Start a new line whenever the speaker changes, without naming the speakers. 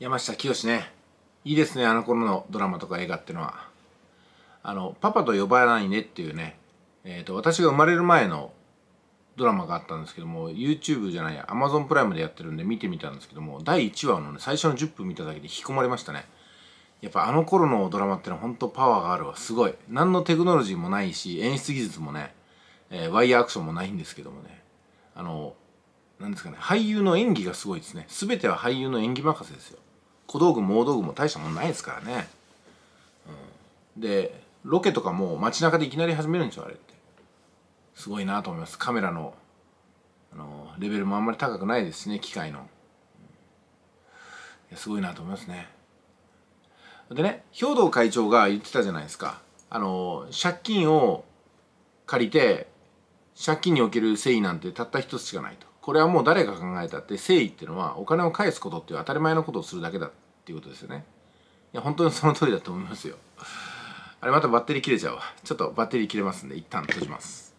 山下清ねいいですねあの頃のドラマとか映画っていうのはあの「パパと呼ばないね」っていうね、えーと、と私が生まれる前のドラマがあったんですけども YouTube じゃない Amazon プライムでやってるんで見てみたんですけども第1話のね最初の10分見ただけで引き込まれましたねやっぱあの頃のドラマってのは本当パワーがあるわすごい何のテクノロジーもないし演出技術もね、えー、ワイヤーアクションもないんですけどもねなんですかね、俳優の演技がすごいですね。全ては俳優の演技任せですよ。小道具、盲道具も大したもんないですからね。うん、で、ロケとかも街中でいきなり始めるんですよ、あれって。すごいなと思います。カメラの、あの、レベルもあんまり高くないですね、機械の。すごいなと思いますね。でね、兵藤会長が言ってたじゃないですか。あの、借金を借りて、借金における誠意なんてたった一つしかないと。これはもう誰が考えたって誠意っていうのはお金を返すことっていう当たり前のことをするだけだっていうことですよねいや本当にその通りだと思いますよあれまたバッテリー切れちゃうわちょっとバッテリー切れますんで一旦閉じます